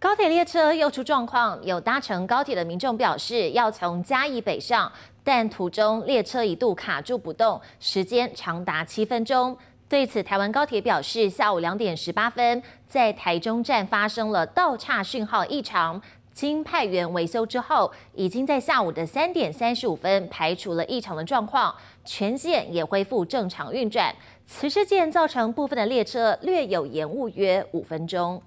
高铁列车又出状况，有搭乘高铁的民众表示要从嘉义北上，但途中列车一度卡住不动，时间长达七分钟。对此，台湾高铁表示，下午两点十八分在台中站发生了倒岔讯号异常，经派员维修之后，已经在下午的三点三十五分排除了异常的状况，全线也恢复正常运转。此事件造成部分的列车略有延误约五分钟。